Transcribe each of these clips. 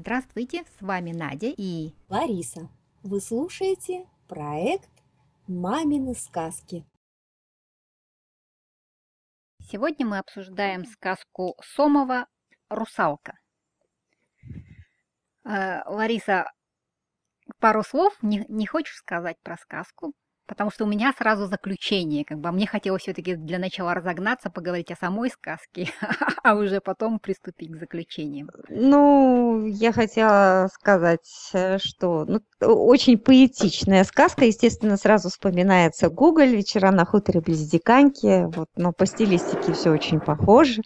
Здравствуйте, с вами Надя и Лариса. Вы слушаете проект «Мамины сказки». Сегодня мы обсуждаем сказку Сомова «Русалка». Э, Лариса, пару слов не, не хочешь сказать про сказку? потому что у меня сразу заключение, как бы, а мне хотелось все-таки для начала разогнаться, поговорить о самой сказке, а уже потом приступить к заключениям. Ну, я хотела сказать, э, что ну, очень поэтичная сказка, естественно, сразу вспоминается Гоголь, вечера на хуторе близ Диканьки, вот, но по стилистике все очень похоже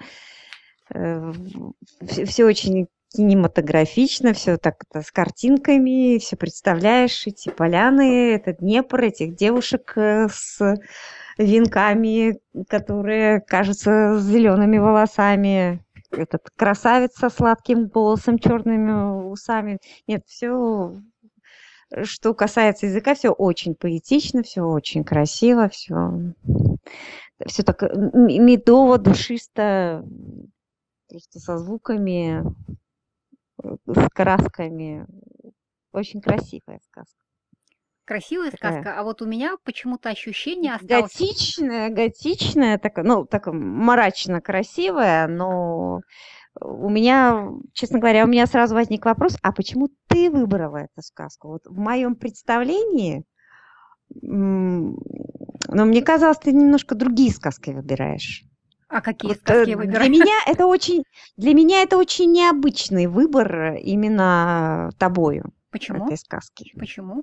э, все очень кинематографично, все так это, с картинками, все представляешь, эти поляны, этот Днепр, этих девушек э, с венками, которые кажутся зелеными волосами, этот красавец со сладким голосом, черными усами. Нет, все, что касается языка, все очень поэтично, все очень красиво, все, все так медово, душисто, просто со звуками, с красками. Очень красивая сказка. Красивая такая. сказка, а вот у меня почему-то ощущение осталось... Готичная, готичная, такая, ну, так мрачно красивая, но у меня, честно говоря, у меня сразу возник вопрос, а почему ты выбрала эту сказку? Вот в моем представлении, но ну, мне казалось, ты немножко другие сказки выбираешь. А какие сказки я э, Для меня это очень, для меня это очень необычный выбор именно тобою. Почему? Этой сказки. Почему?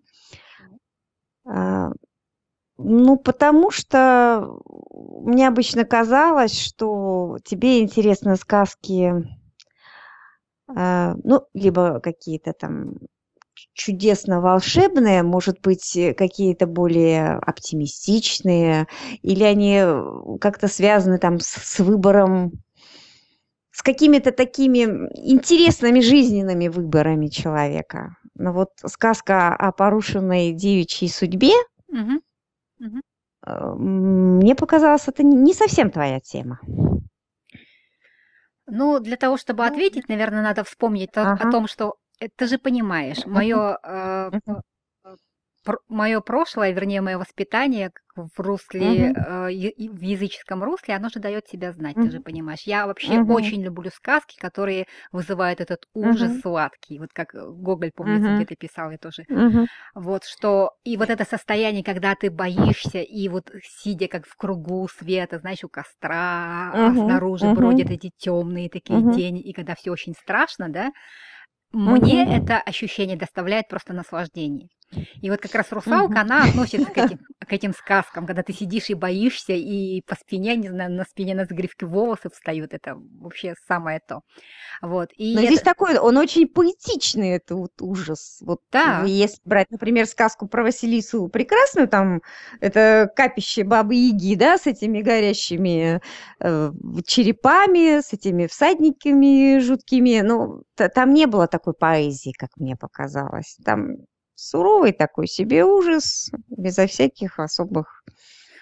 А, ну, потому что мне обычно казалось, что тебе интересны сказки, а, ну, либо какие-то там чудесно волшебные, может быть, э, какие-то более оптимистичные, или они э, как-то связаны там с, с выбором, с какими-то такими интересными жизненными выборами человека. Но ну вот сказка о порушенной девичьей судьбе угу. Угу. мне показалось, это не совсем твоя тема. Ну, для того, чтобы ну, ответить, наверное, надо вспомнить ага. о том, что это же понимаешь, мое, э, мое прошлое, вернее, мое воспитание в русле, э, в языческом русле, оно же дает себя знать, ты же понимаешь. Я вообще очень люблю сказки, которые вызывают этот ужас сладкий. Вот как э, Гоголь, помнится, где-то писал, я тоже. Вот что, и вот это состояние, когда ты боишься, и вот сидя как в кругу света, знаешь, у костра, а снаружи бродят эти темные такие тени, и когда все очень страшно, да, мне mm-hmm. это ощущение доставляет просто наслаждение. И вот как раз русалка, она относится к этим, к этим сказкам, когда ты сидишь и боишься, и по спине, не знаю, на спине на загривке волосы встают, это вообще самое то. Вот. И Но это... здесь такой, он очень поэтичный, это вот ужас. Вот да. если брать, например, сказку про Василису Прекрасную, там это капище Бабы-Яги, да, с этими горящими э, черепами, с этими всадниками жуткими, ну, там не было такой поэзии, как мне показалось. Там суровый такой себе ужас, безо всяких особых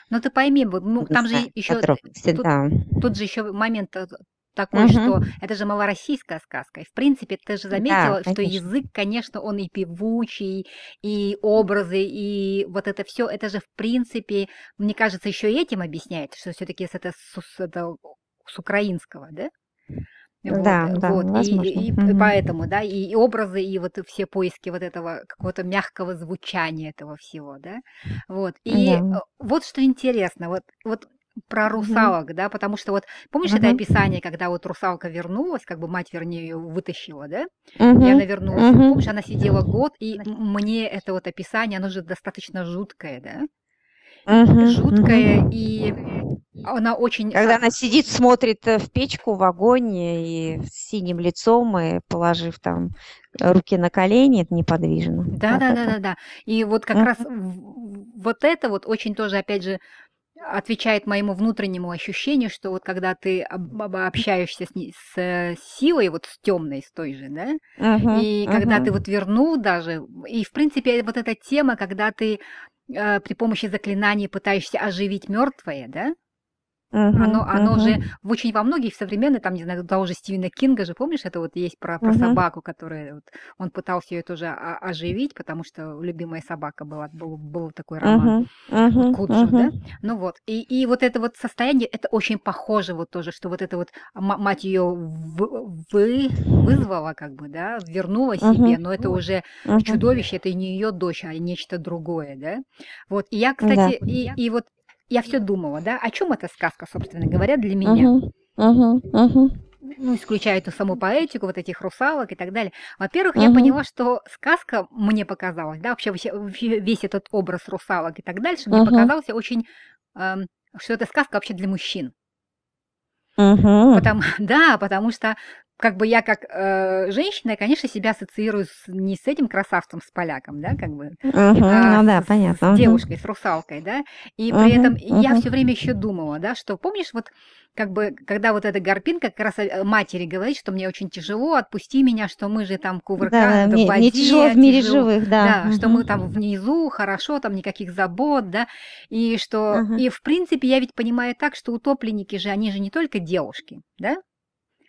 ну ты пойми, ну, там же еще тут, да. тут же еще момент такой, угу. что это же малороссийская сказка. И, в принципе, ты же заметила, да, что язык, конечно, он и певучий, и образы, и вот это все, это же, в принципе, мне кажется, еще этим объясняет, что все-таки это с, это с украинского, да? Вот, да, да, вот. возможно. И, и угу. поэтому, да, и, и образы, и вот все поиски вот этого какого-то мягкого звучания этого всего, да, вот. И да. Э, вот что интересно, вот, вот про русалок, mm-hmm. да, потому что вот помнишь mm-hmm. это описание, когда вот русалка вернулась, как бы мать, вернее, ее вытащила, да, mm-hmm. и она вернулась, mm-hmm. помнишь, она сидела год, и мне это вот описание, оно же достаточно жуткое, да, mm-hmm. жуткое mm-hmm. и а она очень... Когда она сидит, смотрит э, в печку, в огонь, и с синим лицом, и положив там э, руки на колени, это неподвижно. Да, да, да, да, да. И вот как раз вот это вот очень тоже, опять же, отвечает моему внутреннему ощущению, что вот когда ты общаешься с, ней, с э, силой, вот с темной, с той же, да, uh-huh, и uh-huh. когда ты вот вернул даже, и в принципе вот эта тема, когда ты э, при помощи заклинаний пытаешься оживить мертвое, да, Uh-huh, оно оно uh-huh. же в очень во многих современных, там, не знаю, того уже Стивена Кинга же, помнишь, это вот есть про, про uh-huh. собаку, которая вот, он пытался ее тоже оживить, потому что любимая собака была, был, был такой роман uh-huh, uh-huh, Куджу, uh-huh. да? Ну вот, и, и вот это вот состояние, это очень похоже вот тоже, что вот это вот мать ее вы, вы, вызвала, как бы, да, вернула uh-huh. себе, но это уже uh-huh. чудовище, это не ее дочь, а нечто другое, да? Вот, и я, кстати, да. и, и вот я все думала, да, о чем эта сказка, собственно говоря, для меня. Uh-huh, uh-huh, uh-huh. Ну, исключая эту саму поэтику, вот этих русалок и так далее. Во-первых, uh-huh. я поняла, что сказка мне показалась, да, вообще, вообще весь этот образ русалок и так дальше, мне uh-huh. показался очень, э, что эта сказка вообще для мужчин. Угу. Потому, да, потому что как бы я как э, женщина, я, конечно, себя ассоциирую с, не с этим красавцем, с поляком, да, как бы, угу, а ну, да, с, понятно. с девушкой, угу. с русалкой, да, и угу, при этом угу. я все время еще думала, да, что помнишь вот как бы, когда вот эта горпинка как раз э, матери говорит, что мне очень тяжело, отпусти меня, что мы же там кувырка, да, в не тяжело в мире живых, да, да угу. что мы там внизу, хорошо, там никаких забот, да, и что, угу. и в принципе я ведь понимаю так, что утопленники же, они же не только девушки, да,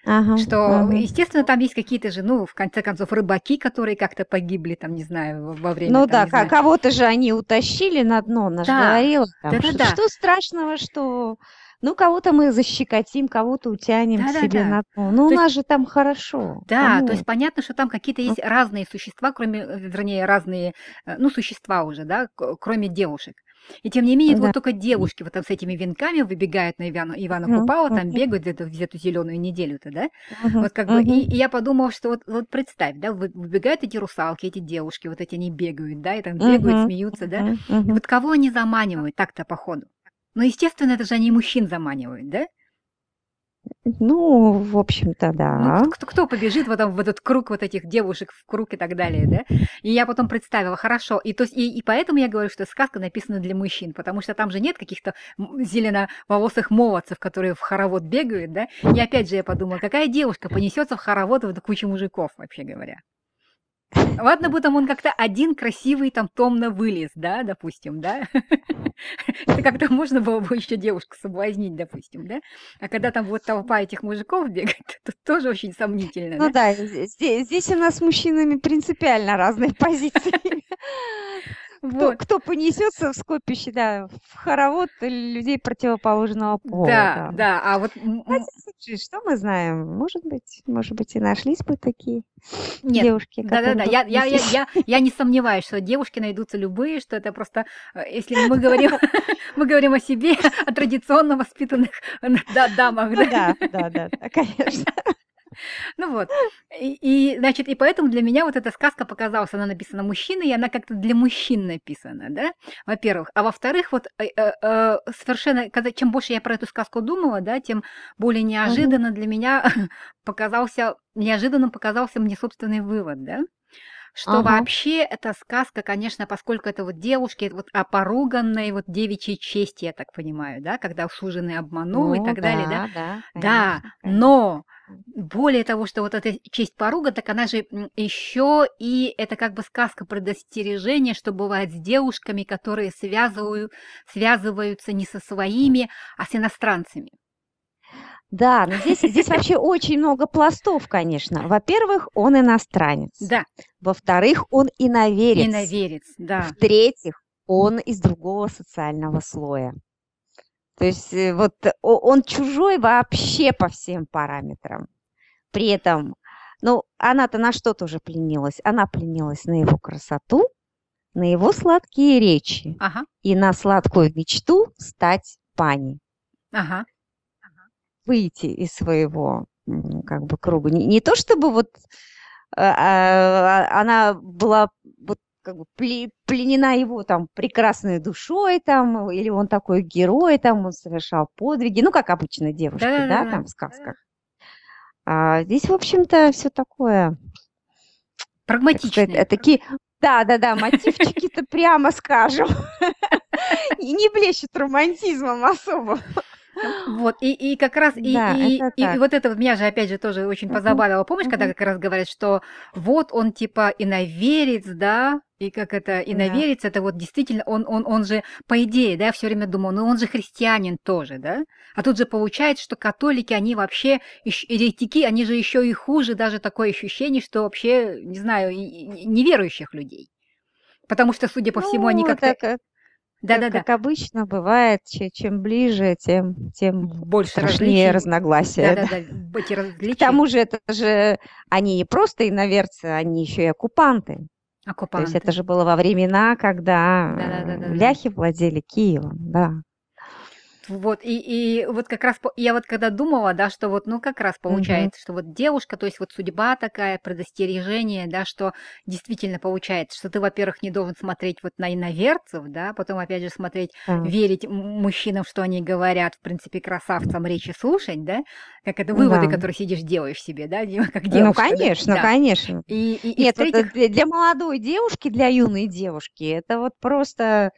Ага, что, ага. естественно, там есть какие-то же, ну, в конце концов, рыбаки, которые как-то погибли, там, не знаю, во время... Ну там, да, кого-то же они утащили на дно, она да. же говорила. Там, да, что, да. что страшного, что... Ну, кого-то мы защекотим, кого-то утянем да, себе да, да. на дно. Ну, то у нас есть... же там хорошо. Да, Кому? то есть понятно, что там какие-то есть разные существа, кроме, э, вернее, разные, э, ну, существа уже, да, кроме девушек. И тем не менее, да. вот только девушки вот там с этими венками выбегают на Ивана, Ивана mm-hmm. Купала, там бегают где-то в эту зеленую неделю-то, да? Mm-hmm. Вот как mm-hmm. бы, и, и я подумала, что вот, вот представь, да, выбегают эти русалки, эти девушки, вот эти они бегают, да, и там бегают, mm-hmm. смеются, да? Mm-hmm. И вот кого они заманивают так-то, походу? Ну, естественно, это же они мужчин заманивают, да? Ну, в общем-то, ну, да. Ну, кто, кто побежит в, этом, в этот круг вот этих девушек в круг и так далее, да? И я потом представила, хорошо. И, то, и, и поэтому я говорю, что сказка написана для мужчин, потому что там же нет каких-то зеленоволосых молодцев, которые в хоровод бегают, да? И опять же я подумала, какая девушка понесется в хоровод в кучу мужиков, вообще говоря. Ладно бы там он как-то один красивый там томно вылез, да, допустим, да? Это как-то можно было бы еще девушку соблазнить, допустим, да? А когда там вот толпа этих мужиков бегает, то тоже очень сомнительно. Ну да, здесь у нас с мужчинами принципиально разные позиции. Вот. Кто, кто понесется в скопище, да, в хоровод людей противоположного пола. Да, да, а вот... Кстати, что мы знаем? Может быть, может быть, и нашлись бы такие Нет. девушки. Да-да-да, я, я, я, я, я не сомневаюсь, что девушки найдутся любые, что это просто, э, если мы говорим, мы говорим о себе, о традиционно воспитанных э, дамах. Ну да, да, да, да, конечно. Ну вот. И, и, значит, и поэтому для меня вот эта сказка показалась, она написана мужчиной, и она как-то для мужчин написана, да, во-первых. А во-вторых, вот э, э, э совершенно, когда, чем больше я про эту сказку думала, да, тем более неожиданно для меня показался, неожиданным показался мне собственный вывод, да что ага. вообще эта сказка, конечно, поскольку это вот девушки вот о поруганной вот девичьей чести, я так понимаю, да, когда суженый обманул ну, и так да, далее, да? Да, конечно, да но более того, что вот эта честь поруга, так она же еще и это как бы сказка предостережения, что бывает с девушками, которые связывают, связываются не со своими, а с иностранцами. Да, но здесь, здесь вообще очень много пластов, конечно. Во-первых, он иностранец. Да. Во-вторых, он иноверец. Иноверец, да. В-третьих, он из другого социального слоя. То есть э, вот он чужой вообще по всем параметрам. При этом, ну, она-то на что тоже пленилась? Она пленилась на его красоту, на его сладкие речи ага. и на сладкую мечту стать пани. Ага выйти из своего как бы круга. Не, не то чтобы вот а, а она была вот как бы пленена его там прекрасной душой там, или он такой герой там, он совершал подвиги, ну как обычно девушки, да, да, там в сказках. А здесь, в общем-то, все такое. прагматичное такие, да, да, да, мотивчики-то прямо скажем, и не блещет романтизмом особо. Вот, и, и как раз, и, да, и, и, и вот это вот меня же, опять же, тоже очень позабавило. Помнишь, когда как раз говорят, что вот он типа иноверец, да, и как это, и наверится, да. это вот действительно, он, он, он же, по идее, да, все время думал, ну он же христианин тоже, да? А тут же получается, что католики, они вообще, еретики, они же еще и хуже, даже такое ощущение, что вообще, не знаю, неверующих людей. Потому что, судя по всему, ну, они как-то... Так, э, да-да-да. Как обычно бывает, чем ближе, тем, тем больше страшнее разногласия. Да-да-да, эти различия. К тому же это же они не просто иноверцы, они еще и оккупанты. Оккупанты. То есть это же было во времена, когда да, да, да, да, э, ляхи владели Киевом, да. Вот, и, и вот как раз, я вот когда думала, да, что вот, ну, как раз получается, угу. что вот девушка, то есть вот судьба такая, предостережение, да, что действительно получается, что ты, во-первых, не должен смотреть вот на иноверцев, да, потом, опять же, смотреть, угу. верить мужчинам, что они говорят, в принципе, красавцам речи слушать, да, как это выводы, да. которые сидишь, делаешь себе, да, как ну, девушка. Ну, конечно, да. конечно. И, и, Нет, в-третьих... для молодой девушки, для юной девушки, это вот просто...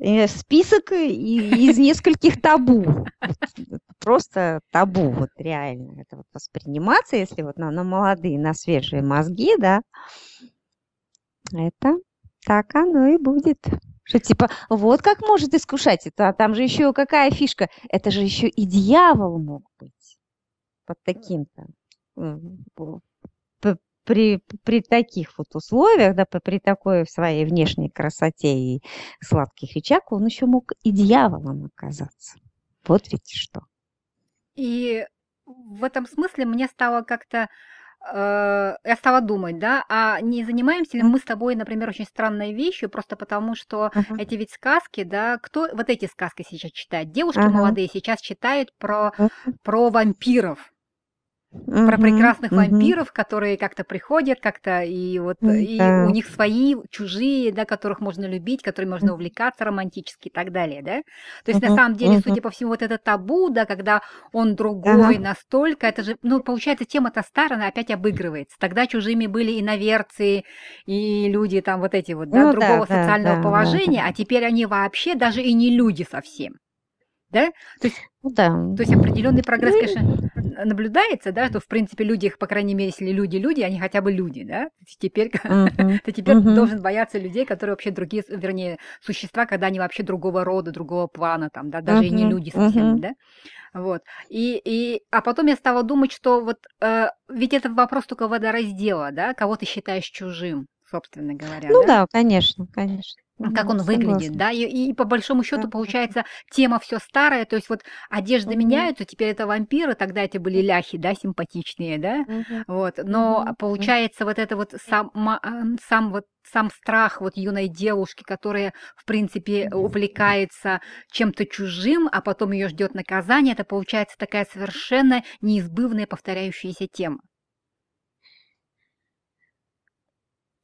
Э, список э, из нескольких табу. Просто табу, вот реально это вот восприниматься, если вот на, на молодые, на свежие мозги, да, это так оно и будет. Что типа, вот как может искушать это, а там же еще какая фишка, это же еще и дьявол мог быть. Под таким-то при, при таких вот условиях, да, при такой своей внешней красоте и сладких речах, он еще мог и дьяволом оказаться. Вот ведь что. И в этом смысле мне стало как-то э, я стала думать, да, а не занимаемся ли мы с тобой, например, очень странной вещью, просто потому что uh-huh. эти ведь сказки, да, кто вот эти сказки сейчас читает? Девушки uh-huh. молодые сейчас читают про, uh-huh. про вампиров, Mm-hmm. Про прекрасных mm-hmm. вампиров, которые как-то приходят, как-то и вот mm-hmm. и у них свои, чужие, да, которых можно любить, которые можно увлекаться романтически и так далее, да. То есть на самом деле, судя по всему, вот это табу, да, когда он другой настолько, это же, ну, получается, тема-то старая, она опять обыгрывается. Тогда чужими были и наверцы, и люди там вот эти вот, да, ну, другого да, социального да, положения, а теперь они вообще даже и не люди совсем да? То есть, ну, да. то есть определенный прогресс, ну конечно, наблюдается, да, что, в принципе, люди их, по крайней мере, если люди-люди, они хотя бы люди, да, теперь, mm-hmm. ты теперь mm-hmm. должен бояться людей, которые вообще другие, вернее, существа, когда они вообще другого рода, другого плана, там, да, даже mm-hmm. и не люди совсем, да, вот, и, и, а потом я стала думать, что вот, э, ведь это вопрос только водораздела, да, кого ты считаешь чужим, собственно говоря, Ну да, да конечно, конечно как он выглядит, да, и, и по большому счету получается тема все старая, то есть вот одежда угу. меняется, теперь это вампиры, тогда эти были ляхи, да, симпатичные, да, угу. вот, но угу. получается вот это вот сам, сам вот сам страх вот юной девушки, которая, в принципе, увлекается чем-то чужим, а потом ее ждет наказание, это получается такая совершенно неизбывная повторяющаяся тема.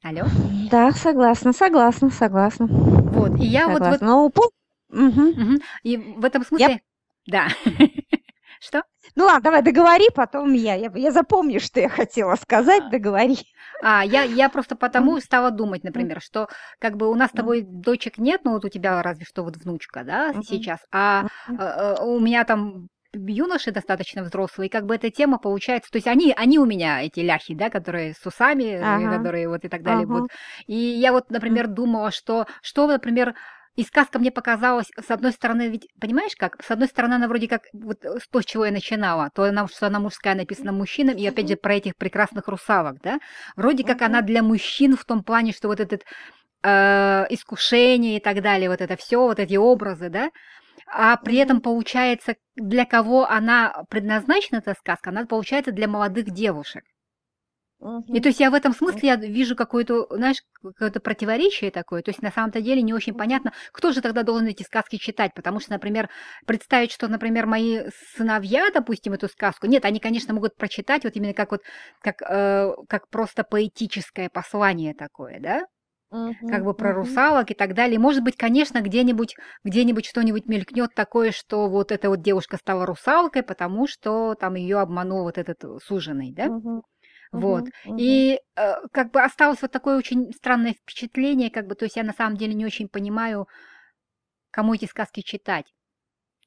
Алло? Да, согласна, согласна, согласна. Вот, и я согласна. вот... вот... угу. Угу. И в этом смысле... Я... Да. Что? Ну ладно, давай договори, потом я. я. Я запомню, что я хотела сказать, а. договори. А, я, я просто потому стала думать, например, что как бы у нас с тобой дочек нет, ну вот у тебя разве что вот внучка, да, сейчас, а, а у меня там юноши достаточно взрослые, как бы эта тема получается, то есть они, они у меня, эти ляхи, да, которые с усами, э, ага. которые вот и так далее ага. будут. И я вот, например, думала, что, что, например, и сказка мне показалась, с одной стороны, ведь, понимаешь как, с одной стороны, она вроде как, вот э, с то, с чего я начинала, то, она, что она мужская, написана мужчинам, и опять же про этих прекрасных русалок, да, вроде как она для мужчин в том плане, что вот этот э, искушение и так далее, вот это все, вот эти образы, да, а при этом получается, для кого она предназначена, эта сказка, она получается для молодых девушек. И то есть я в этом смысле я вижу какое-то, знаешь, какое-то противоречие такое. То есть на самом-то деле не очень понятно, кто же тогда должен эти сказки читать. Потому что, например, представить, что, например, мои сыновья, допустим, эту сказку, нет, они, конечно, могут прочитать вот именно как вот, как, э, как просто поэтическое послание такое, да? как бы про русалок и так далее. Может быть, конечно, где-нибудь где-нибудь что-нибудь мелькнет такое, что вот эта вот девушка стала русалкой, потому что там ее обманул вот этот суженый, да? Вот. Угу, и э, как бы осталось вот такое очень странное впечатление, как бы, то есть я на самом деле не очень понимаю, кому эти сказки читать.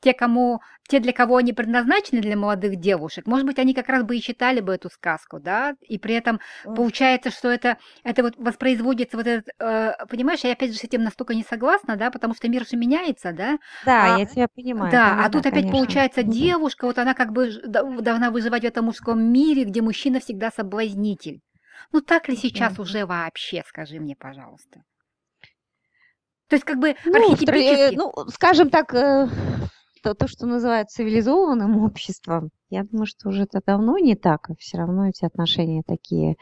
Те, кому, те, для кого они предназначены для молодых девушек, может быть, они как раз бы и читали бы эту сказку, да, и при этом получается, что это, это вот воспроизводится вот этот, э, понимаешь, я опять же с этим настолько не согласна, да, потому что мир же меняется, да. Да, а, я тебя понимаю. Да, конечно, а тут опять конечно. получается девушка, вот она как бы должна выживать в этом мужском мире, где мужчина всегда соблазнитель. Ну так ли сейчас да. уже вообще, скажи мне, пожалуйста? То есть как бы ну, э, архетипически... ну, скажем так, э, то, то, что называют цивилизованным обществом, я думаю, что уже это давно не так, и а все равно эти отношения такие,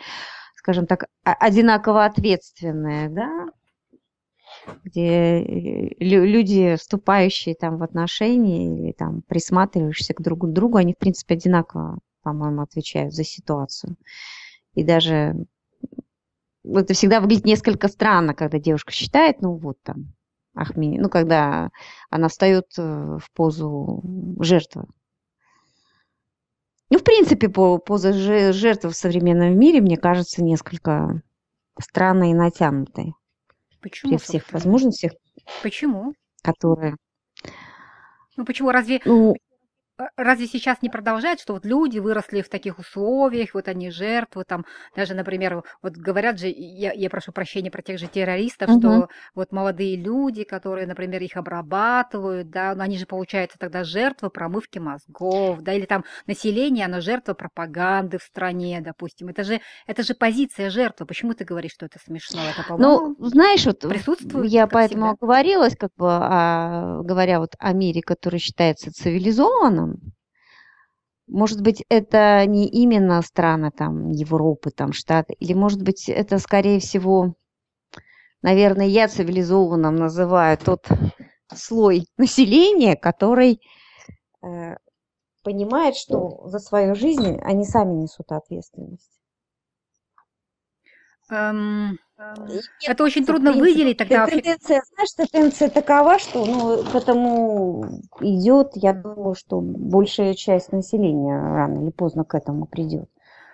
скажем так, одинаково ответственные, да, где э, люди, вступающие там в отношения или там присматривающиеся к друг другу, они, в принципе, одинаково, по-моему, отвечают за ситуацию. И даже это всегда выглядит несколько странно, когда девушка считает, ну вот там, Ахмини, ну, когда она встает э, в позу жертвы. Ну, в принципе, поза жертвы в современном мире, мне кажется, несколько странной и натянутой. Почему? При всех собственно? возможностях. Почему? Которые... Ну, почему? Разве... Ну, а разве сейчас не продолжает, что вот люди выросли в таких условиях, вот они жертвы, там даже, например, вот говорят же, я, я прошу прощения про тех же террористов, угу. что вот молодые люди, которые, например, их обрабатывают, да, но они же, получается, тогда жертвы промывки мозгов, да, или там население, оно жертва пропаганды в стране, допустим. Это же, это же позиция жертвы. Почему ты говоришь, что это смешно? Это, ну, знаешь, вот присутствует, я поэтому всегда. оговорилась, как бы, о, а, говоря вот о мире, который считается цивилизованным, может быть, это не именно страны там, Европы, там, Штаты, или, может быть, это, скорее всего, наверное, я цивилизованным называю тот слой населения, который э, понимает, что за свою жизнь они сами несут ответственность. Эм, Эм, это очень трудно выделить тогда. Тенденция, знаешь, тенденция такова, что ну, к этому идет, я думаю, что большая часть населения рано или поздно к этому придет.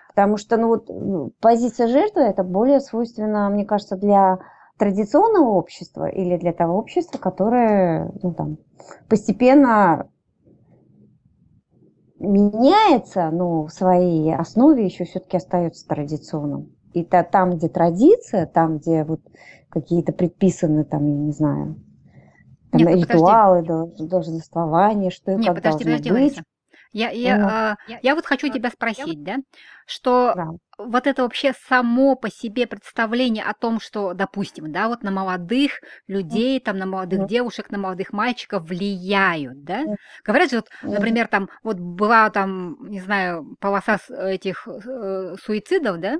Потому что ну, вот, ну, позиция жертвы это более свойственно, мне кажется, для традиционного общества или для того общества, которое ну, там, постепенно меняется, но в своей основе еще все-таки остается традиционным. И то, там, где традиция, там, где вот какие-то предписаны, там, я не знаю, там Нет, ритуалы, подожди. долженствование, что и Нет, как подожди, должно подожди, быть. Я, я, я, а, я вот хочу тебя спросить, да, что да. вот это вообще само по себе представление о том, что, допустим, да, вот на молодых людей, там, на молодых mm девушек, на молодых мальчиков влияют, да? mm Говорят же, вот, например, там, вот была там, не знаю, полоса этих э, суицидов, да?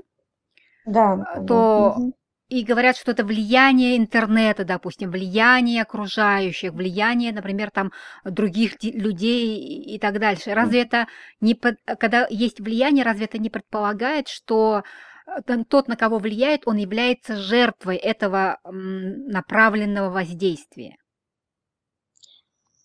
да, а, то угу. и говорят, что это влияние интернета, допустим, влияние окружающих, влияние, например, там других людей и так дальше. Разве это не под... когда есть влияние, разве это не предполагает, что э, тот, на кого влияет, он является жертвой этого направленного воздействия?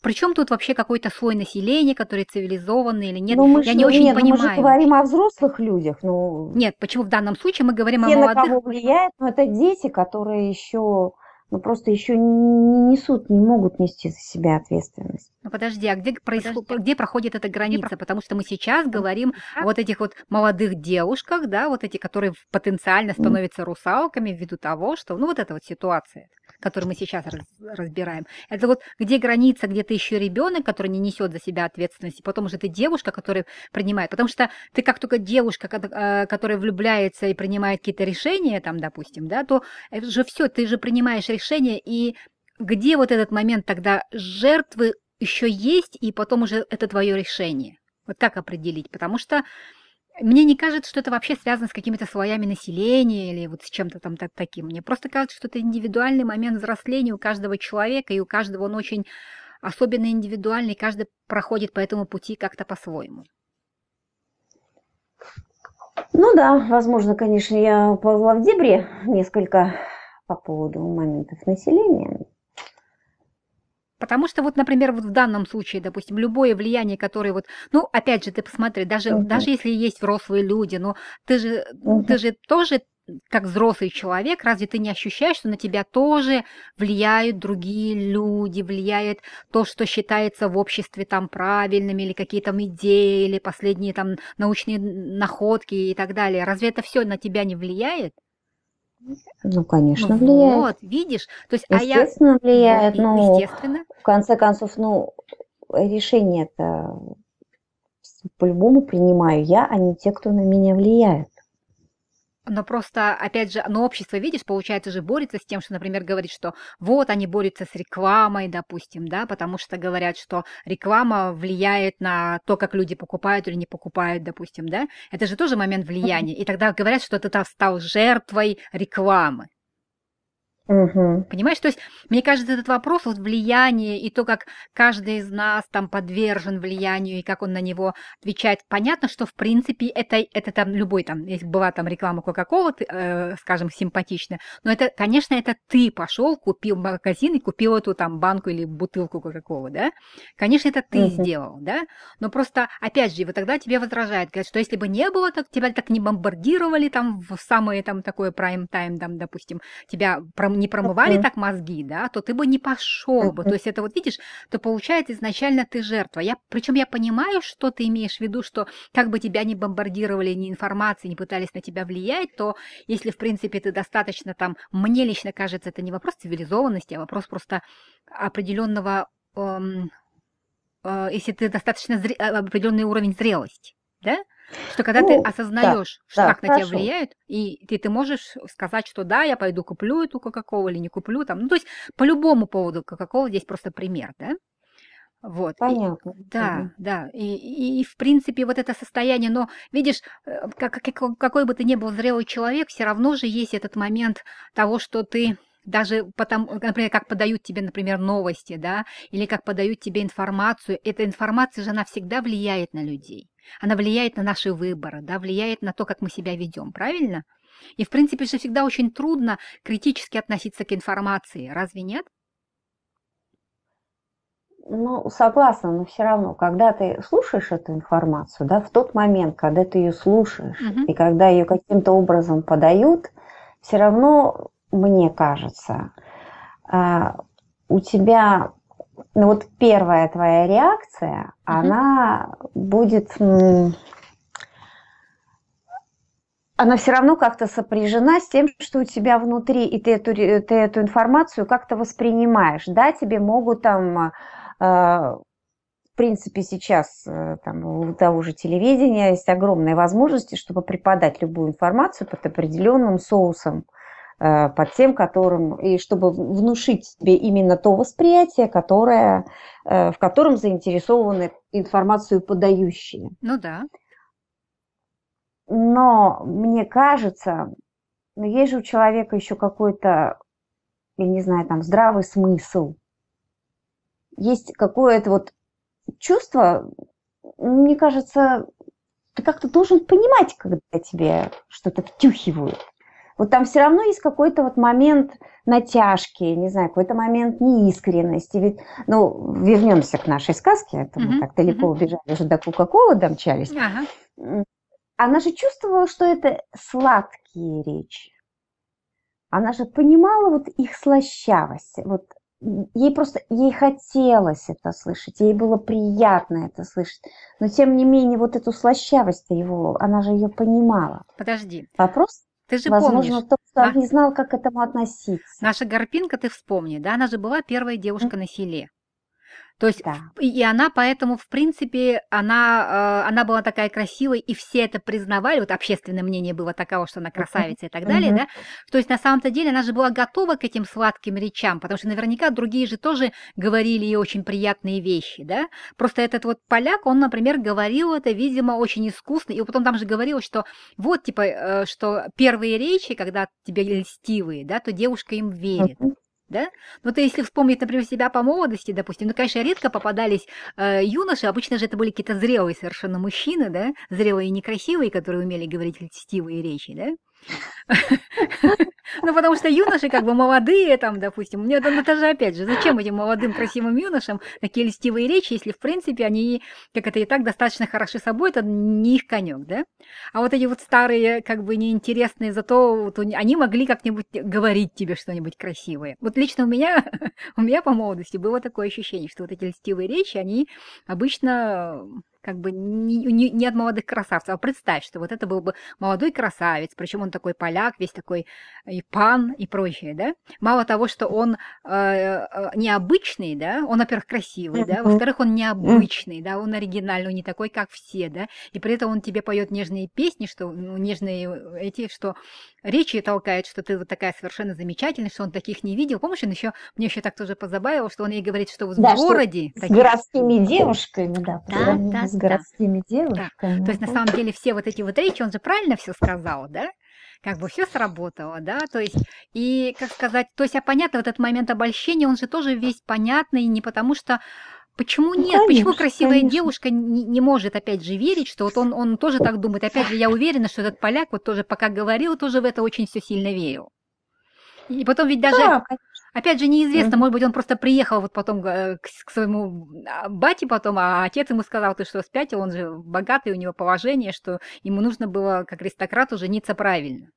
Причем тут вообще какой-то слой населения, который цивилизованный или нет, ну, мы я же, не очень нет, понимаю. Ну, мы же говорим о взрослых людях. но ну. нет, почему в данном случае мы говорим те, о молодых? на кого влияет, но ну, это дети, которые еще ну, просто еще не несут, не могут нести за себя ответственность. Ну подожди, а где, происход... подожди. А где проходит эта граница? Где... Потому что мы сейчас говорим о вот этих вот молодых девушках, да, вот эти, которые потенциально становятся русалками ввиду того, что, ну вот эта вот ситуация который мы сейчас раз, разбираем. Это вот где граница, где ты еще ребенок, который не несет за себя ответственности, потом уже ты девушка, которая принимает. Потому что ты как только девушка, э, которая влюбляется и принимает какие-то решения, там, допустим, да, то это же все, ты же принимаешь решение. и где вот этот момент тогда жертвы еще есть, и потом уже это твое решение. Вот как определить? Потому что мне не кажется, что это вообще связано с какими-то слоями населения или вот с чем-то там так, таким. Мне просто кажется, что это индивидуальный момент взросления у каждого человека, и у каждого он очень особенно индивидуальный, и каждый проходит по этому пути как-то по-своему. Ну да, возможно, конечно, я ползла в дебри несколько по поводу моментов населения. Потому что вот, например, вот в данном случае, допустим, любое влияние, которое вот, ну, опять же, ты посмотри, даже, uh-huh. даже если есть взрослые люди, но ты же, uh-huh. ты же тоже как взрослый человек, разве ты не ощущаешь, что на тебя тоже влияют другие люди, влияет то, что считается в обществе там правильным или какие там идеи, или последние там научные находки и так далее. Разве это все на тебя не влияет? Ну, конечно, ну, влияет. Вот, видишь, то есть, естественно, а я... влияет, ну, но естественно. в конце концов, ну, решение это по-любому принимаю я, а не те, кто на меня влияет. Но просто, опять же, но общество, видишь, получается же борется с тем, что, например, говорит, что вот они борются с рекламой, допустим, да, потому что говорят, что реклама влияет на то, как люди покупают или не покупают, допустим, да. Это же тоже момент влияния. И тогда говорят, что ты там стал жертвой рекламы. Угу. Понимаешь, то есть, мне кажется, этот вопрос, вот влияние и то, как каждый из нас там подвержен влиянию и как он на него отвечает, понятно, что, в принципе, это, это там любой там, если была там реклама Кока-Колы, э, скажем, симпатичная, но это, конечно, это ты пошел, купил магазин и купил эту там банку или бутылку Кока-Колы, да? Конечно, это ты угу. сделал, да? Но просто, опять же, вот тогда тебе возражает, говорят, что если бы не было, так тебя так не бомбардировали там в самое там такое прайм-тайм, там, допустим, тебя пром не промывали так мозги, да, то ты бы не пошел бы. То есть это вот видишь, то получается изначально ты жертва. Я, причем я понимаю, что ты имеешь в виду, что как бы тебя не бомбардировали ни информацией, не пытались на тебя влиять, то если в принципе ты достаточно там, мне лично кажется, это не вопрос цивилизованности, а вопрос просто определенного, эм, э, если ты достаточно зре- э, определенный уровень зрелости, да? Что когда ну, ты осознаешь, да, что да, как хорошо. на тебя влияют, и ты, ты можешь сказать, что да, я пойду куплю эту Кока-Колу или не куплю там. Ну, то есть по любому поводу кока колы здесь просто пример, да? Вот. Понятно. И, да, угу. да. И, и, и в принципе вот это состояние, но видишь, э, как, как, какой бы ты ни был зрелый человек, все равно же есть этот момент того, что ты даже потому, э, например, как подают тебе, например, новости, да, или как подают тебе информацию, эта информация же она всегда влияет на людей. Она влияет на наши выборы, да, влияет на то, как мы себя ведем, правильно? И, в принципе же, всегда очень трудно критически относиться к информации, разве нет? Ну, согласна, но все равно, когда ты слушаешь эту информацию, да, в тот момент, когда ты ее слушаешь, угу. и когда ее каким-то образом подают, все равно, мне кажется, а, у тебя ну вот первая твоя реакция, mm она будет, она все равно как-то сопряжена с тем, что у тебя внутри, и ты эту, ты эту информацию как-то воспринимаешь. Да, тебе могут там, э, в принципе, сейчас э, там, у того же телевидения есть огромные возможности, чтобы преподать любую информацию под определенным соусом. Э, под тем, которым, и чтобы внушить себе именно то восприятие, которое, э, в котором заинтересованы информацию подающие. Ну да. Но мне кажется, но ну, есть же у человека еще какой-то, я не знаю, там, здравый смысл. Есть какое-то вот чувство, мне кажется, ты как-то должен понимать, когда тебе что-то втюхивают вот там все равно есть какой-то вот момент натяжки, не знаю, какой-то момент неискренности. Ведь, ну, вернемся к нашей сказке, это мы так далеко убежали, уже до Кока-Колы домчались. Она же чувствовала, что это сладкие речи. Она же понимала вот их слащавость, вот ей просто, ей хотелось это слышать, ей было приятно это слышать. Но тем не менее, вот эту слащавость его, она же ее понимала. Подожди. Вопрос ты же Возможно, помнишь. тот, кто не знал, как к этому относиться. Наша горпинка, ты вспомни, да, она же была первая девушка mm. на селе. То есть да. и она поэтому, в принципе, она, э, она была такая красивой, и все это признавали, вот общественное мнение было таково, что она красавица и так далее, да? То есть на самом-то деле она же была готова к этим сладким речам, потому что наверняка другие же тоже говорили ей очень приятные вещи, да? Просто этот вот поляк, он, например, говорил это, видимо, очень искусно, и потом там же говорил что вот, типа, э, что первые речи, когда тебе льстивые, да, то девушка им верит. Mm-hmm да? Ну, то если вспомнить, например, себя по молодости, допустим, ну, конечно, редко попадались э, юноши, обычно же это были какие-то зрелые совершенно мужчины, да, зрелые и некрасивые, которые умели говорить льстивые речи, да? Ну, потому что юноши как бы молодые, там, допустим, мне ну, это даже опять же, зачем этим молодым красивым юношам такие льстивые речи, если, в принципе, они, как это и так, достаточно хороши собой, это не их конек, да? А вот эти вот старые, как бы неинтересные, зато вот они могли как-нибудь говорить тебе что-нибудь красивое. Вот лично у меня, у меня по молодости было такое ощущение, что вот эти льстивые речи, они обычно как бы не, не, не от молодых красавцев, а представь, что вот это был бы молодой красавец, причем он такой поляк, весь такой и пан и прочее, да. Мало того, что он э, э необычный, да, он, во-первых, красивый, да, во-вторых, он необычный, да, он оригинальный, он не такой, как все, да, и при этом он тебе поет нежные песни, что ну, нежные э, эти, что речи толкает, что ты вот такая совершенно замечательная, что он таких не видел. Помнишь, он еще, мне еще так тоже позабавило, что он ей говорит, что вот да, в городе... Таких... С городскими девушками, да. Да, да, с городскими да. девушками. Да. То есть на самом деле все вот эти вот речи, он же правильно все сказал, да? Как бы все сработало, да, то есть, и, как сказать, то есть, а понятно, вот этот момент обольщения, он же тоже весь понятный, не потому что Почему ну, нет? Конечно, Почему красивая конечно. девушка не, не может, опять же, верить, что вот он, он тоже так думает? Опять же, я уверена, что этот поляк вот тоже пока говорил, тоже в это очень все сильно верил. И потом ведь даже, да, опять же, неизвестно, может быть, он просто приехал вот потом э, к, к своему а, бате потом, а отец ему сказал, ты что, спятил, он же богатый, у него положение, что ему нужно было как аристократу жениться правильно.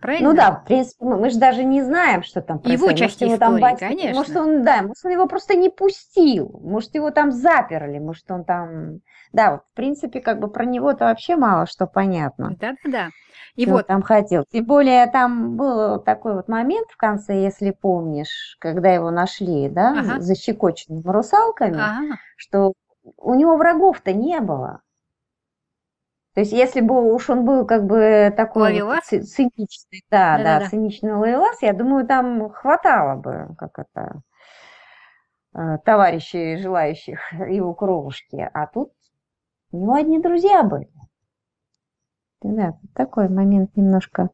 Правильно? Ну да, в принципе, мы, мы же даже не знаем, что там произошло. Его может, часть может, истории, батя, конечно. Может, он, да, может, он его просто не пустил, может, его там заперли, может, он там... Да, вот, в принципе, как бы про него-то вообще мало что понятно. Да-да-да. И вот там хотел. Тем более там был такой вот момент в конце, если помнишь, когда его нашли, да, ага. защекоченным русалками, ага. что у него врагов-то не было. То есть, если бы уж он был как бы такой ловелас? Вот циничный, да, да, да, да, циничный ловелас, я думаю, там хватало бы, как это, э, товарищей, желающих его кровушки. А тут у него одни друзья были. Да, такой момент немножко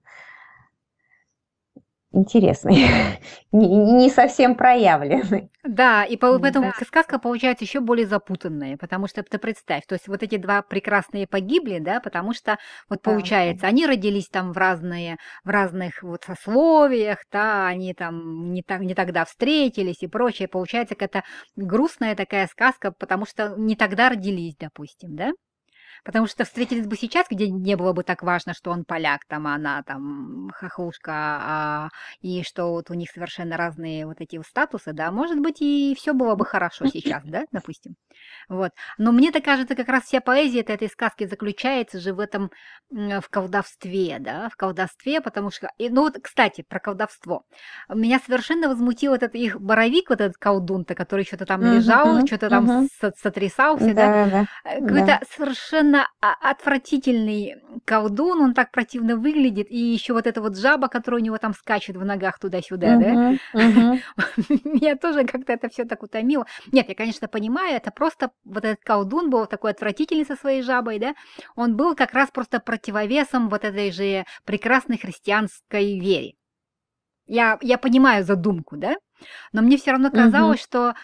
интересный, не, совсем проявленный. Да, и поэтому да. сказка получается еще более запутанная, потому что ты представь, то есть вот эти два прекрасные погибли, да, потому что вот да, получается, они родились там в разные, в разных вот сословиях, да, они там не, так, не тогда встретились и прочее, получается какая-то грустная такая сказка, потому что не тогда родились, допустим, да? потому что встретились бы сейчас, где не было бы так важно, что он поляк, там, а она там хохлушка, а, и что вот у них совершенно разные вот эти статусы, да, может быть, и все было бы хорошо сейчас, да, допустим. Вот. Но мне-то кажется, как раз вся поэзия -то этой сказки заключается же в этом, в колдовстве, да, в колдовстве, потому что, и, ну вот, кстати, про колдовство. Меня совершенно возмутил этот их боровик, вот этот колдун-то, который что-то там лежал, что-то там сотрясался, да, да, да. Э, какой-то совершенно совершенно отвратительный колдун, он так противно выглядит, и еще вот эта вот жаба, которая у него там скачет в ногах туда-сюда, угу, да? Угу. Меня тоже как-то это все так утомило. Нет, я, конечно, понимаю, это просто вот этот колдун был такой отвратительный со своей жабой, да? Он был как раз просто противовесом вот этой же прекрасной христианской вере. Я, я понимаю задумку, да? Но мне все равно казалось, угу. что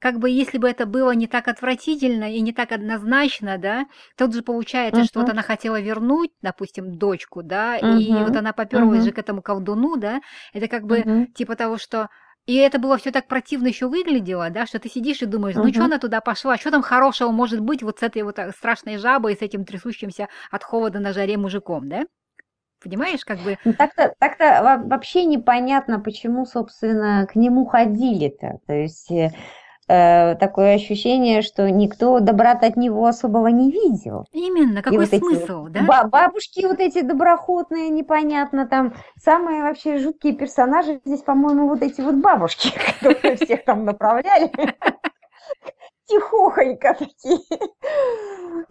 как бы если бы это было не так отвратительно и не так однозначно, да, тут же получается, uh-huh. что вот она хотела вернуть, допустим, дочку, да, uh-huh. и вот она поперлась uh-huh. же к этому колдуну, да, это как бы uh-huh. типа того, что и это было все так противно еще выглядело, да, что ты сидишь и думаешь, ну uh что она туда пошла, что там хорошего может быть вот с этой вот э, страшной жабой, с этим трясущимся от холода на жаре мужиком, да? Понимаешь, как бы... Ну, так-то, так-то вообще непонятно, почему, собственно, к нему ходили-то. То есть э, Э, такое ощущение, что никто добрат от него особого не видел. Именно, какой вот смысл, эти, да? Бабушки вот эти доброходные, непонятно, там самые вообще жуткие персонажи здесь, по-моему, вот эти вот бабушки, которые всех там направляли тихохонько такие,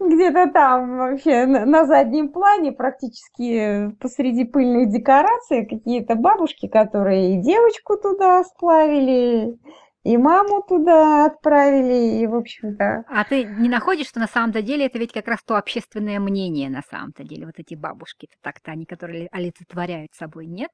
где-то там вообще на, на заднем плане, практически посреди пыльных декораций, какие-то бабушки, которые и девочку туда сплавили, и маму туда отправили, и, в общем-то... А ты не находишь, что на самом-то деле это ведь как раз то общественное мнение на самом-то деле, вот эти бабушки-то так-то, они, которые олицетворяют собой, нет?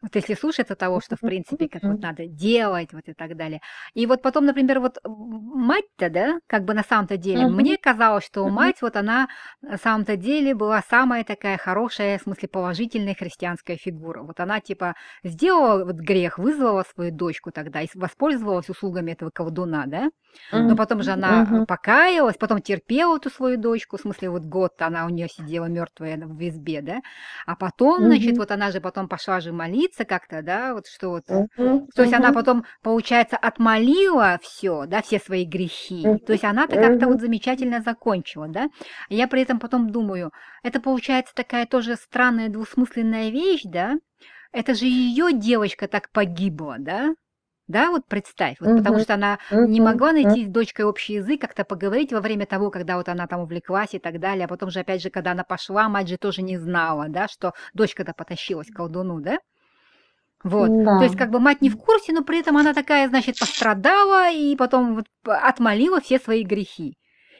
Вот если слушаться того, что, в принципе, как вот надо делать, вот и так далее. И вот потом, например, вот э, мать-то, да, как бы на самом-то деле, uh-huh. мне казалось, что uh-huh. мать, вот она на самом-то деле была самая такая хорошая, в смысле, положительная христианская фигура. Вот она, типа, сделала вот грех, вызвала свою дочку тогда и воспользовалась услугами этого колдуна, да. Uh-huh. Но потом же она uh-huh. покаялась, потом терпела эту свою дочку, в смысле, вот год она у нее сидела мертвая в избе, да. А потом, uh-huh. значит, вот она же потом пошла же молиться, поделиться как-то, да, вот что вот. Mm -hmm. То есть она потом, получается, отмолила все, да, все свои грехи. Mm -hmm. То есть она-то как-то вот замечательно закончила, да. Я при этом потом думаю, это получается такая тоже странная двусмысленная вещь, да. Это же ее девочка так погибла, да? Да, вот представь, вот, угу, потому что она угу, не могла найти угу. с дочкой общий язык, как-то поговорить во время того, когда вот она там увлеклась и так далее, а потом же, опять же, когда она пошла, мать же тоже не знала, да, что дочка-то потащилась к колдуну, да? Вот. Да. То есть, как бы мать не в курсе, но при этом она такая, значит, пострадала и потом вот отмолила все свои грехи.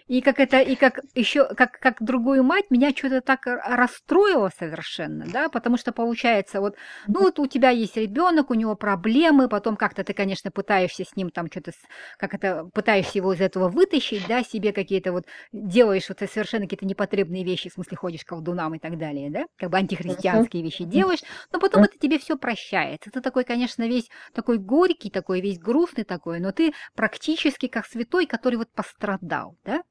И как это, и как еще, как, как другую мать, меня что-то так расстроило совершенно, да, потому что получается, вот, ну вот у тебя есть ребенок, у него проблемы, потом как-то ты, конечно, пытаешься с ним там что-то, как это, пытаешься его из этого вытащить, да, себе какие-то вот делаешь вот совершенно какие-то непотребные вещи, в смысле ходишь к колдунам и так далее, да, как бы антихристианские вещи делаешь, но потом это тебе все прощается. Ты такой, конечно, весь такой горький, такой весь грустный такой, но ты практически как святой, который вот пострадал, да?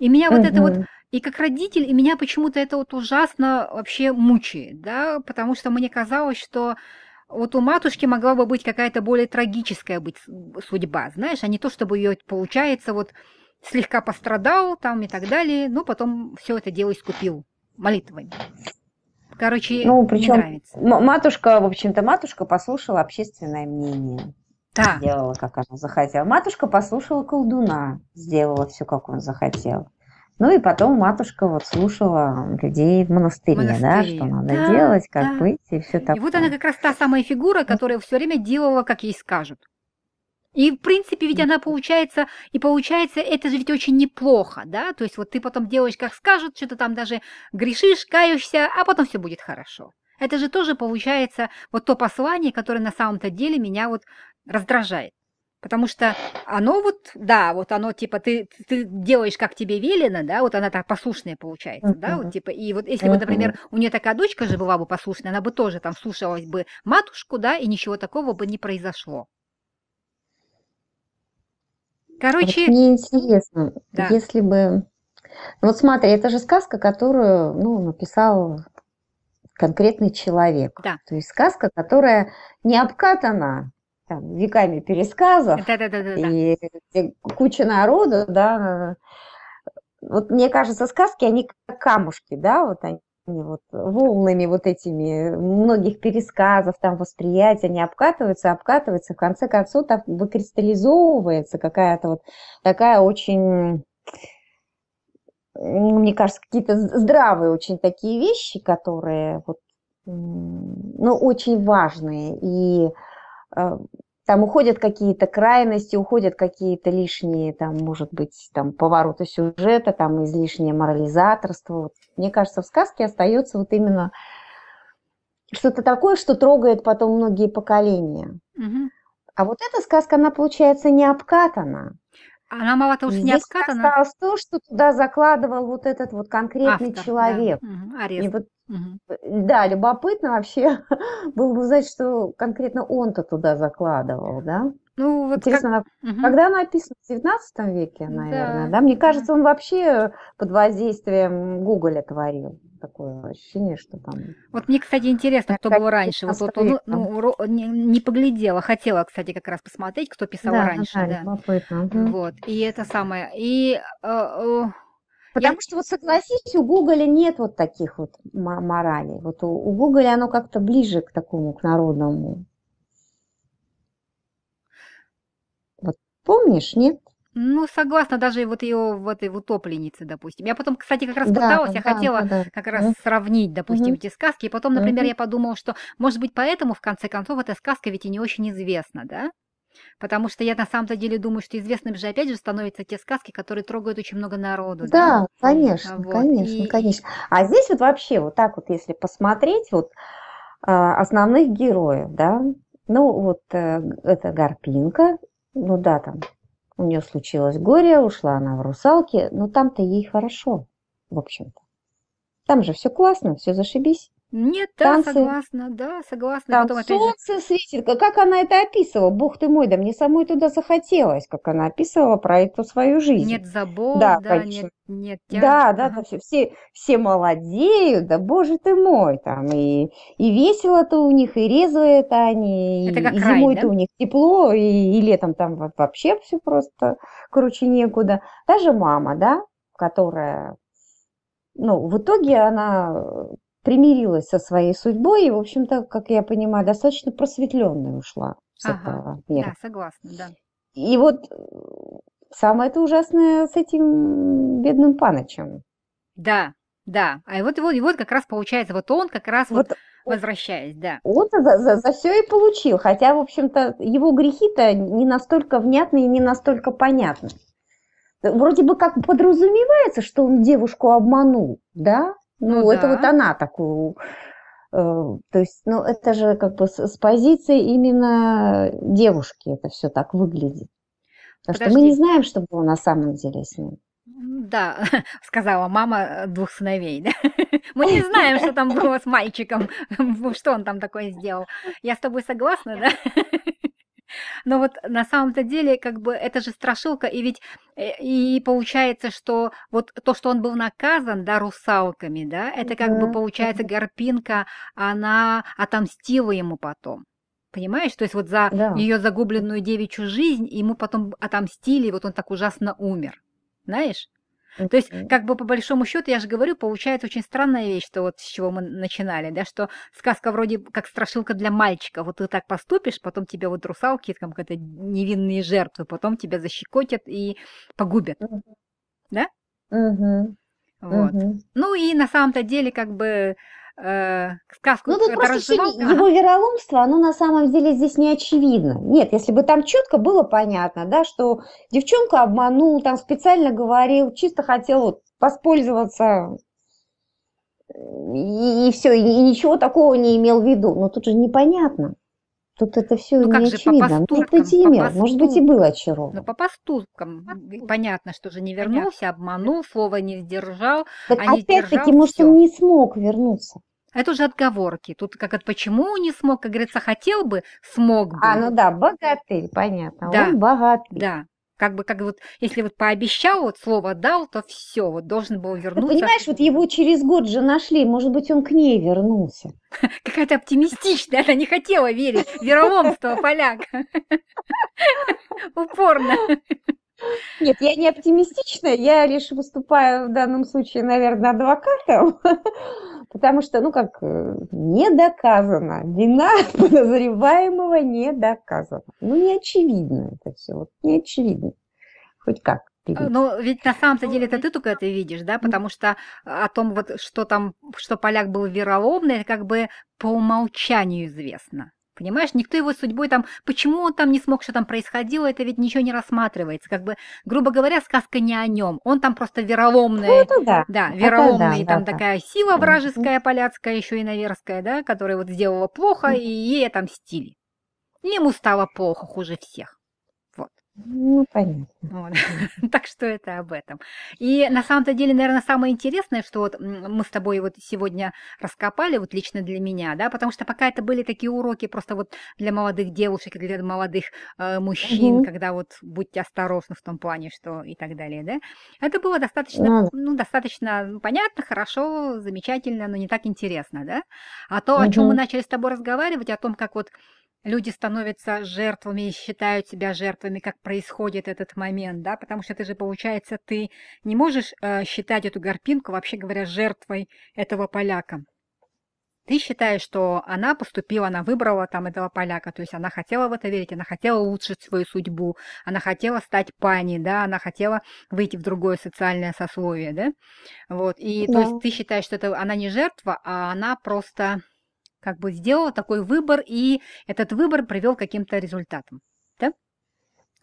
И меня вот это вот, и как родитель, и меня почему-то это вот ужасно вообще мучает, да, потому что мне казалось, что вот у матушки могла бы быть какая-то более трагическая быть судьба, знаешь, а не то, чтобы ее получается вот слегка пострадал там и так далее, но потом все это дело искупил молитвами. Короче, ну, причем не нравится. матушка, в общем-то, матушка послушала общественное мнение да. сделала, как она захотела. Матушка послушала колдуна, сделала все, как он захотел. Ну и потом матушка вот слушала людей в монастыре, монастыре. да, что надо да, делать, как да. быть и все такое. И вот она как раз та самая фигура, ну. которая все время делала, как ей скажут. И, в принципе, ведь она получается, и получается, это же ведь очень неплохо, да? То есть вот ты потом делаешь, как скажут, что-то там даже грешишь, каешься, а потом все будет хорошо. Это же тоже получается вот то послание, которое на самом-то деле меня вот раздражает. Потому что оно вот, да, вот оно типа ты, ты делаешь, как тебе велено, да, вот она так послушная получается, uh-huh. да, вот типа, и вот если бы, например, у нее такая дочка же была бы послушная, она бы тоже там слушалась бы матушку, да, и ничего такого бы не произошло. Короче... Вот мне интересно, да. если бы... Ну вот смотри, это же сказка, которую, ну, написал конкретный человек. Да. То есть сказка, которая не обкатана, там, веками пересказов, да, да, да, да, и куча народу, да. Вот мне кажется, сказки, они как камушки, да, вот они вот волнами вот этими многих пересказов, там восприятия, они обкатываются, а обкатываются, в конце концов так выкристаллизовывается какая-то вот такая очень ну, мне кажется, какие-то здравые очень такие вещи, которые вот, ну, очень важные. И а, там уходят какие-то крайности, уходят какие-то лишние, там, может быть, там, повороты сюжета, там, излишнее морализаторство. Вот. Мне кажется, в сказке остается вот именно что-то такое, что трогает потом многие поколения. Угу. А вот эта сказка, она, получается, не обкатана. Она мало то что не Здесь осталось то, что туда закладывал вот этот вот конкретный Автор, человек. Да. Угу, арест. И вот, угу. Да, любопытно вообще было бы узнать, что конкретно он-то туда закладывал, да? Ну, вот Интересно, как... она... угу. когда она описана? В 19 веке, наверное, да? да? Мне кажется, он вообще под воздействием Гоголя творил. Такое ощущение, что там... Вот мне, кстати, интересно, кто как был раньше. Вот, вот он ну, не, не поглядела, хотела, кстати, как раз посмотреть, кто писал да, раньше. Да, да. Вот, и это самое. И... Э, э Потому я... что, вот согласись, у Гоголя нет вот таких вот моралей. Вот у, у Гоголя оно как-то ближе к такому, к народному. Помнишь, нет? Ну, согласна, даже вот ее в этой в утопленнице, допустим. Я потом, кстати, как раз да, пыталась, я да, хотела да, да. как раз mm-hmm. сравнить, допустим, mm-hmm. эти сказки. И потом, например, mm-hmm. я подумала, что, может быть, поэтому, в конце концов, эта сказка ведь и не очень известна, да? Потому что я на самом-то деле думаю, что известными же опять же становятся те сказки, которые трогают очень много народу. Да, да? конечно, вот. конечно, и... конечно. А здесь вот вообще вот так вот, если посмотреть, вот а, основных героев, да, ну вот э, это Гарпинка, ну да, там у нее случилось горе, ушла она в русалки, но там-то ей хорошо, в общем-то. Там же все классно, все зашибись. Нет, да, Танцы. согласна, да, согласна. Там Потом солнце опять же... светит. Как она это описывала? Бог ты мой, да мне самой туда захотелось, как она описывала про эту свою жизнь. Нет забот, да, да конечно. нет, нет тяжки. Да, да, да, все, все, все молодеют, да боже ты мой, там и, и весело-то у них, и резвые то они, это и, и зимой-то да? у них тепло, и, и летом там вообще все просто круче некуда. Даже мама, да, которая, ну, в итоге она примирилась со своей судьбой и, в общем-то, как я понимаю, достаточно просветленная ушла с ага, этого мира. Да, согласна, да. И вот э, самое то ужасное с этим бедным паночем. Да, да. А вот его, и вот как раз получается, вот он как раз вот, вот возвращаясь, да. Он за, за, за все и получил, хотя, в общем-то, его грехи-то не настолько внятны и не настолько понятны. Вроде бы как подразумевается, что он девушку обманул, да? Ну, ну это да. вот она такую... Э, то есть, ну, это же как бы с, позиции именно девушки это все так выглядит. Потому что мы не знаем, что было на самом деле с ним. Да, сказала мама э, двух сыновей. Да? Мы не знаем, что там было с мальчиком, что он там такое сделал. Я с тобой согласна, да? Но вот на самом-то деле, как бы, это же страшилка, и ведь э, и получается, что вот то, что он был наказан, да, русалками, да, это как да. бы получается горпинка, она отомстила ему потом. Понимаешь, то есть вот за да. ее загубленную девичью жизнь ему потом отомстили, и вот он так ужасно умер. Знаешь? То есть, как бы по большому счету, я же говорю, получается очень странная вещь, что вот с чего мы начинали, да, что сказка вроде как страшилка для мальчика. Вот ты так поступишь, потом тебя вот русалки, там какие-то невинные жертвы, потом тебя защекотят и погубят. Да? Угу. Вот. Угу. Ну и на самом-то деле, как бы Э, сказку. Ну, тут просто его вероломство, оно на самом деле здесь не очевидно. Нет, если бы там четко было понятно, да, что девчонка обманул, там специально говорил, чисто хотел вот воспользоваться э, и, и все, и, и ничего такого не имел в виду. Но тут же непонятно. Тут это все ну, как не же, очевидно. Ну, по может быть, и имел, поступ... может быть, и был очарован. Ну, по поступкам понятно, что же не вернулся, обманул, слова не сдержал. Так а опять-таки, может, все. он не смог вернуться. Это уже отговорки. Тут как от почему не смог, как говорится, хотел бы, смог бы. А, ну да, богатырь, понятно. Да. Он богатырь. Да. Как бы, как вот, если вот пообещал, вот слово дал, то все, вот должен был ну, вернуться. Ты понимаешь, вот его через год же нашли, может быть, он к ней вернулся. Какая-то оптимистичная, она не хотела верить. Вероломство, поляк. Упорно. Нет, я не оптимистичная, я лишь выступаю в данном случае, наверное, адвокатом. Потому что, ну как, э, не доказано. Вина подозреваемого не доказана. Ну, не очевидно это все. Вот не очевидно. Хоть как. Ну, ведь на самом-то ну, деле это ты только это видишь, да, потому что о том, вот, что там, что поляк был вероломный, это как бы по умолчанию известно. Понимаешь, никто его судьбой там, почему он там не смог, что там происходило, это ведь ничего не рассматривается. Как бы, грубо говоря, сказка не о нем. Он там просто вероломный, ну, да. да, вероломная, да, там да, такая да. сила вражеская, поляцкая, еще и наверская, да, которая вот сделала плохо, и ей отомстили. Ему стало плохо хуже всех. Ну, понятно. Вот. так что это об этом. И на самом-то деле, наверное, самое интересное, что вот мы с тобой вот сегодня раскопали, вот лично для меня, да, потому что пока это были такие уроки просто вот для молодых девушек, для молодых э, мужчин, угу. когда вот будьте осторожны в том плане, что и так далее, да, это было достаточно, угу. ну, достаточно ну, понятно, хорошо, замечательно, но не так интересно, да. А то, угу. о чем мы начали с тобой разговаривать, о том, как вот люди становятся жертвами и считают себя жертвами, как происходит этот момент, да, потому что ты же, получается, ты не можешь э, считать эту горпинку, вообще говоря, жертвой этого поляка. Ты считаешь, что она поступила, она выбрала там этого поляка, то есть она хотела в это верить, она хотела улучшить свою судьбу, она хотела стать пани, да, она хотела выйти в другое социальное сословие, да, вот, и да. то есть ты считаешь, что это она не жертва, а она просто как бы сделала такой выбор, и этот выбор привел к каким-то результатам. Да?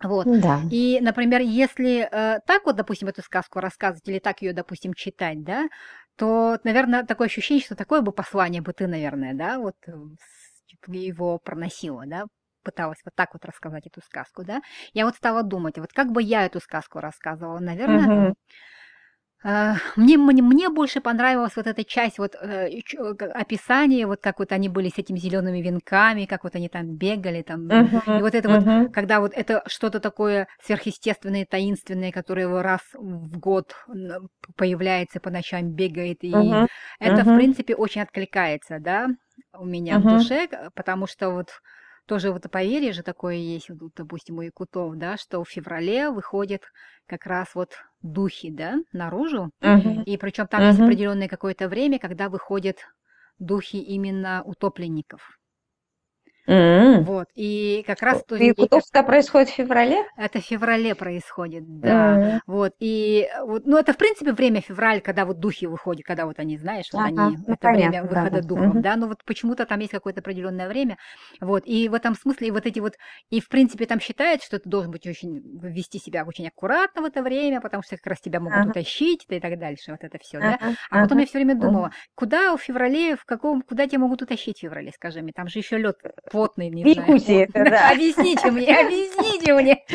Вот. Да. И, например, если э, так вот, допустим, эту сказку рассказывать или так ее, допустим, читать, да, то, наверное, такое ощущение, что такое бы послание бы ты, наверное, да, вот э, типа, его проносила, да, пыталась вот так вот рассказать эту сказку, да. Я вот стала думать, вот как бы я эту сказку рассказывала, наверное, угу. Э, мне, мне, мне больше понравилась вот эта часть вот э, описания, вот как вот они были с этими зелеными венками, как вот они там бегали, там, uh-huh, и вот это uh-huh. вот, когда вот это что-то такое сверхъестественное, таинственное, которое его раз в год появляется по ночам, бегает, и uh-huh, это, uh-huh. в принципе, очень откликается, да, у меня uh-huh. в душе, потому что вот тоже вот поверье же такое есть, вот, допустим, у якутов, да, что в феврале выходит как раз вот духи, да, наружу. Угу. И причем там угу. есть определенное какое-то время, когда выходят духи именно утопленников. Mm-hmm. Вот. И как раз... Э, ту... Якутовская как... происходит в феврале? Это в феврале происходит, да. Mm-hmm. Вот. И э, вот, ну, это, в принципе, время февраль, когда вот духи выходят, когда вот они, знаешь, вот uh-huh. они... Ну, это понятно, время выхода да. духов, mm-hmm. да. Но ну, вот почему-то там есть какое-то определенное время. Вот. И в этом смысле и вот эти вот... И, в принципе, там считают, что ты должен быть очень... вести себя очень аккуратно в это время, потому что как раз тебя могут uh-huh. утащить и так дальше. Вот это все, uh-huh. да. А потом я все время думала, куда в феврале, в каком... Куда тебя могут утащить в феврале, скажи мне? Там же еще лед э, квотный, не знаю. Объясните мне, объясните мне.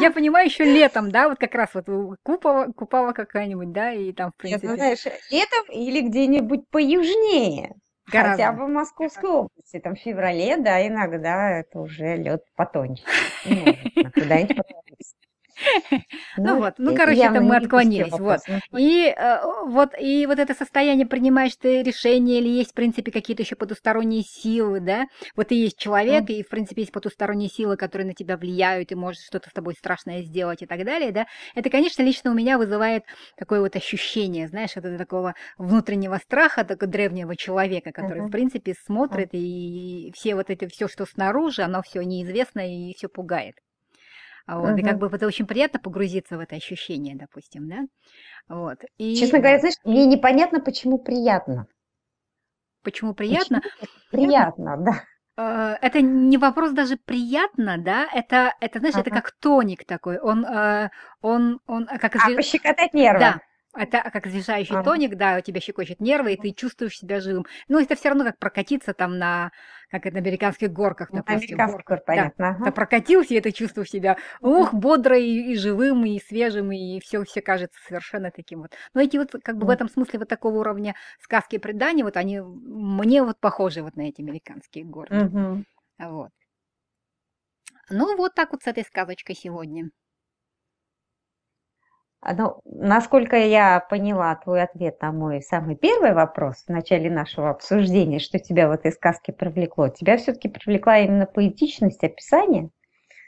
Я понимаю, еще летом, да, вот как раз вот купала, купала какая-нибудь, да, и там, в ну, принципе... Нет, знаешь, летом или где-нибудь поюжнее. Гораздо. Хотя бы в Московской области, там в феврале, да, иногда это уже лед потоньше. Ну, куда-нибудь потоньше. Ну, ну вот, ну короче, это мы отклонились. Вот. Ну, и э, вот и вот это состояние принимаешь ты решение или есть в принципе какие-то еще потусторонние силы, да? Вот и есть человек и в принципе есть потусторонние силы, которые на тебя влияют и может что-то с тобой страшное сделать и так далее, да? Это, конечно, лично у меня вызывает такое вот ощущение, знаешь, вот это такого внутреннего страха такого древнего человека, который в принципе смотрит и все вот это все, что снаружи, оно все неизвестно и все пугает. А вот, угу. И как бы это очень приятно погрузиться в это ощущение, допустим, да? Вот. И... Честно говоря, знаешь, мне непонятно, почему приятно. Почему приятно? Почему приятно, да э, это не вопрос даже приятно, да, это, это знаешь, ага. это как тоник такой, он, э, он, он как... А пощекотать нервы. Да, это как освежающий а. тоник, да, у тебя щекочет нервы, и ты чувствуешь себя живым. Но это все равно как прокатиться там на, как это, на американских горках, допустим. Американских горках, понятно. Да, ага. прокатился, и ты чувствуешь себя, ух, бодрый и, живым, и свежим, и все, все кажется совершенно таким вот. Но эти вот, как бы в этом смысле вот такого уровня сказки и предания, вот они мне вот похожи вот на эти американские горки. Угу. Вот. Ну, вот так вот с этой сказочкой сегодня. А, ну, насколько я поняла твой ответ на мой самый первый вопрос в начале нашего обсуждения, что тебя в этой сказке привлекло, тебя все-таки привлекла именно поэтичность описания?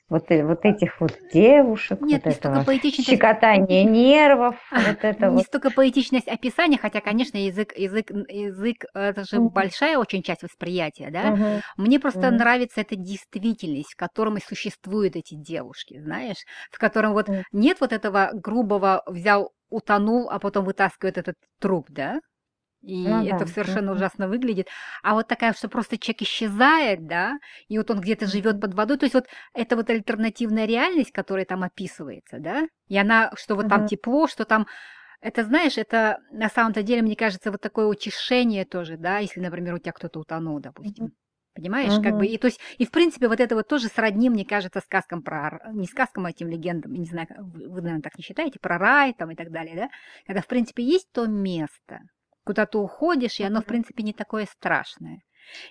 вот, э, вот этих вот девушек, Нет, вот не этого поэтичность... щекотание нервов, вот это Не столько поэтичность описания, хотя, конечно, язык, язык, язык э, это же mm-hmm. большая очень часть восприятия, да. Mm-hmm. Мне просто mm-hmm. нравится эта действительность, в котором и существуют эти девушки, знаешь, в котором вот mm-hmm. нет вот этого грубого взял утонул, а потом вытаскивает этот труп, да? Ну и ну, это да, совершенно да. ужасно выглядит. А вот такая, что просто человек исчезает, да, и вот он где-то живет под водой. То есть вот это вот альтернативная реальность, которая там описывается, да, и она, что вот угу. там тепло, что там это, знаешь, это на самом-то деле, мне кажется, вот такое утешение тоже, да, если, например, у тебя кто-то утонул, допустим. Понимаешь, mm-hmm. как бы, и то есть, и в принципе, вот это вот тоже сродни, мне кажется, сказкам про, не сказкам, а этим легендам, не знаю, вы, наверное, так не считаете, про рай там и так далее, да, когда, в принципе, есть то место, куда-то уходишь, и оно, в принципе, не такое страшное.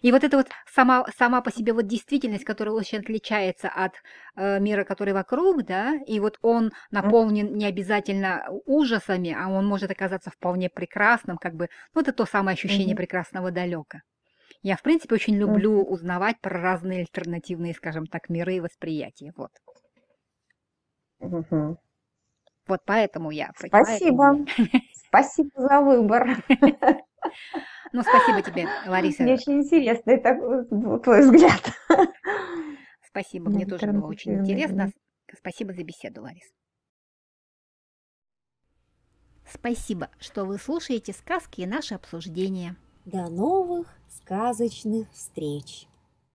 И вот эта вот сама, сама по себе вот действительность, которая очень отличается от э, мира, который вокруг, да, и вот он наполнен не обязательно ужасами, а он может оказаться вполне прекрасным, как бы, ну, это то самое ощущение mm-hmm. прекрасного далека. Я, в принципе, очень люблю узнавать про разные альтернативные, скажем так, миры и восприятия, вот. Mm-hmm. Вот поэтому я Спасибо. Спасибо за выбор. Ну, спасибо тебе, Лариса. Мне очень интересно это ну, твой взгляд. Спасибо, мне тоже было очень интересно. Спасибо за беседу, Ларис. Спасибо, что вы слушаете сказки и наши обсуждения. До новых сказочных встреч!